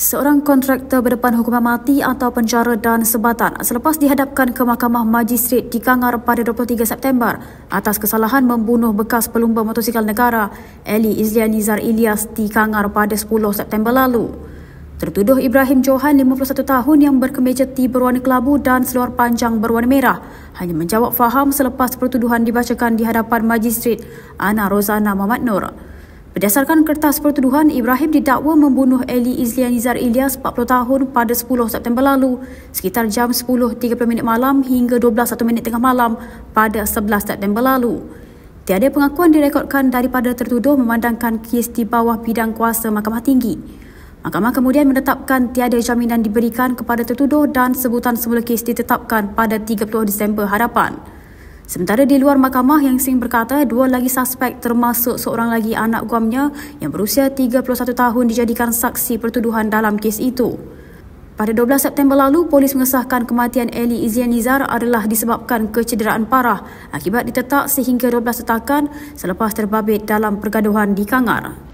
Seorang kontraktor berdepan hukuman mati atau penjara dan sebatan selepas dihadapkan ke Mahkamah Majistret di Kangar pada 23 September atas kesalahan membunuh bekas pelumba motosikal negara Eli Izliani Zar Ilyas di Kangar pada 10 September lalu. Tertuduh Ibrahim Johan, 51 tahun yang berkemeja T berwarna kelabu dan seluar panjang berwarna merah, hanya menjawab faham selepas pertuduhan dibacakan di hadapan Majistret Ana Rosana Mohamad Nur. Berdasarkan kertas pertuduhan, Ibrahim didakwa membunuh Eli Izlianizar Ilyas 40 tahun pada 10 September lalu sekitar jam 10.30 malam hingga 12.01 tengah malam pada 11 September lalu. Tiada pengakuan direkodkan daripada tertuduh memandangkan kes di bawah bidang kuasa Mahkamah Tinggi. Mahkamah kemudian menetapkan tiada jaminan diberikan kepada tertuduh dan sebutan semula kes ditetapkan pada 30 Disember hadapan. Sementara di luar mahkamah, Yang Sing berkata dua lagi suspek termasuk seorang lagi anak guamnya yang berusia 31 tahun dijadikan saksi pertuduhan dalam kes itu. Pada 12 September lalu, polis mengesahkan kematian Eli Izian Nizar adalah disebabkan kecederaan parah akibat ditetak sehingga 12 tetakan selepas terbabit dalam pergaduhan di Kangar.